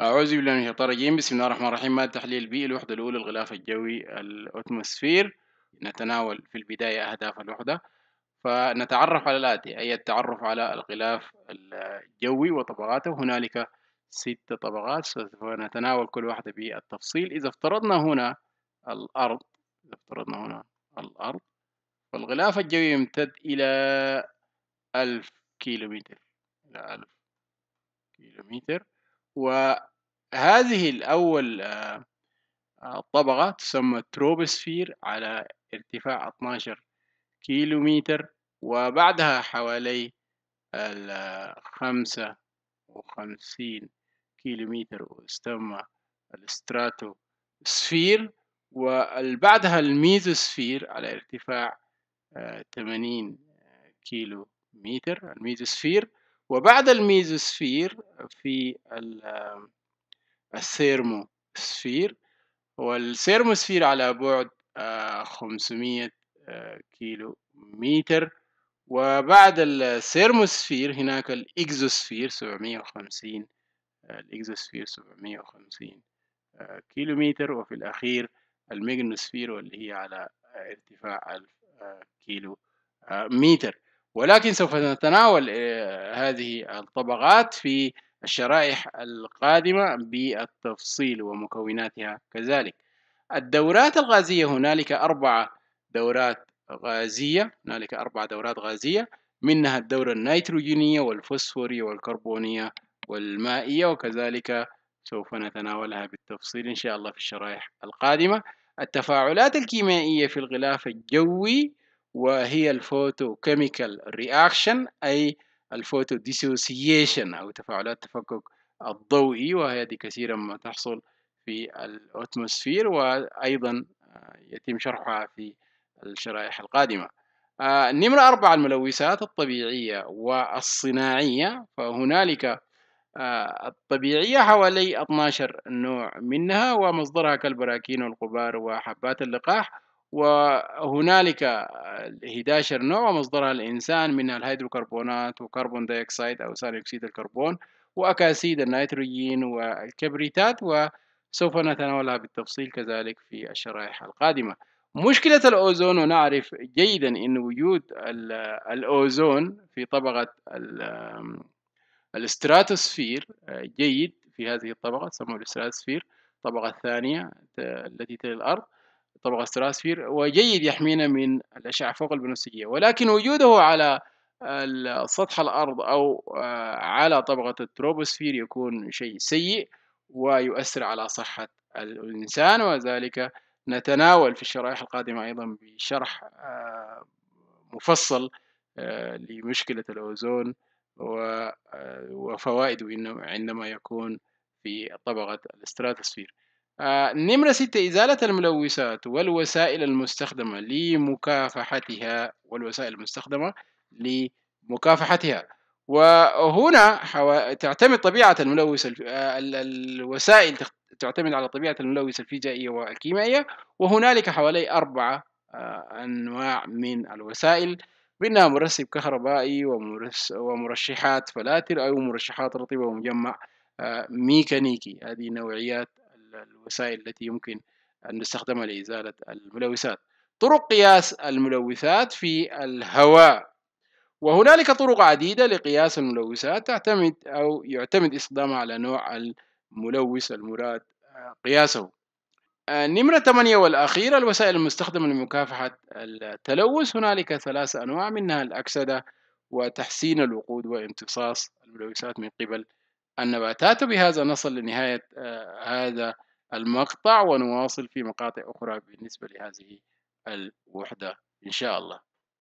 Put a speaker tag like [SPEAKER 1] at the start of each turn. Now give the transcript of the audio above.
[SPEAKER 1] أعوذ بالله من الشيطان الرجيم بسم الله الرحمن الرحيم مادة تحليل بي الوحدة الأولى الغلاف الجوي الأتموسفير نتناول في البداية أهداف الوحدة فنتعرف على الآتي أي التعرف على الغلاف الجوي وطبقاته هنالك ست طبقات سوف نتناول كل واحدة بالتفصيل إذا افترضنا هنا الأرض إذا افترضنا هنا الأرض فالغلاف الجوي يمتد إلى ألف كيلومتر إلى ألف كيلومتر وهذه الأول آه، آه، طبقة تسمى التروبوسفير على ارتفاع 12 كيلومتر وبعدها حوالي الخمسة وخمسين كيلومتر متر الستراتو الستراتوسفير وبعدها الميزوسفير على ارتفاع 80 آه، كيلو متر الميزوسفير وبعد الميزوسفير في السيرموسفير آه، والسيرموسفير على بعد 500 آه، آه، كيلو متر وبعد السيرموسفير هناك الإكزوسفير 750 الإكزوسفير 750 كيلو متر وفي الأخير الميجنوسفير واللي هي على ارتفاع 1000 كيلو متر ولكن سوف نتناول آه، هذه الطبقات في الشرائح القادمة بالتفصيل ومكوناتها كذلك الدورات الغازية هنالك أربعة دورات غازية هنالك أربع دورات غازية منها الدورة النيتروجينية والفوسفورية والكربونية والمائية وكذلك سوف نتناولها بالتفصيل إن شاء الله في الشرائح القادمة التفاعلات الكيميائية في الغلاف الجوي وهي الفوتو كيميكال رياكشن أي الفوتو ديسوسيشن أو تفاعلات التفكك الضوئي وهذه كثيرا ما تحصل في الأتموسفير وأيضا آه، يتم شرحها في الشرائح القادمة آه، نمرة أربعة الملوثات الطبيعية والصناعية فهنالك آه، الطبيعية حوالي 12 نوع منها ومصدرها كالبراكين والقبار وحبات اللقاح وهنالك 11 نوع مصدرها الإنسان منها الهيدروكربونات وكربون دايوكسيد أو ثاني أكسيد الكربون وأكاسيد النيتروجين والكبريتات وسوف نتناولها بالتفصيل كذلك في الشرائح القادمة مشكلة الأوزون ونعرف جيدا أن وجود الأوزون في طبقة الاستراتوسفير جيد في هذه الطبقة تسمى الاستراتوسفير الطبقة الثانية التي تلي الأرض طبقة ستراسفير وجيد يحمينا من الأشعة فوق البنفسجية ولكن وجوده على سطح الأرض أو آه، على طبقة التروبوسفير يكون شيء سيء ويؤثر على صحة الإنسان وذلك نتناول في الشرائح القادمة أيضا بشرح آه، مفصل آه، لمشكلة الأوزون وفوائده عندما يكون في طبقة الاستراتوسفير نمرة ستة إزالة الملوثات والوسائل المستخدمة لمكافحتها والوسائل المستخدمة لمكافحتها وهنا حو... تعتمد طبيعة الملوث الف... الوسائل تعتمد على طبيعة الملوث الفيزيائية والكيميائية وهنالك حوالي أربعة آه، أنواع من الوسائل منها مرسب كهربائي ومرس... ومرشحات فلاتر أو مرشحات رطبة ومجمع آه، ميكانيكي هذه نوعيات الوسائل التي يمكن أن نستخدمها لإزالة الملوثات طرق قياس الملوثات في الهواء وهنالك طرق عديدة لقياس الملوثات تعتمد أو يعتمد استخدامها على نوع الملوث المراد آه، قياسه آه، نمرة 8 والأخيرة الوسائل المستخدمة لمكافحة التلوث هنالك ثلاث أنواع منها الأكسدة وتحسين الوقود وامتصاص الملوثات من قبل النباتات وبهذا نصل لنهاية آه، هذا المقطع ونواصل في مقاطع أخرى بالنسبة لهذه الوحدة إن شاء الله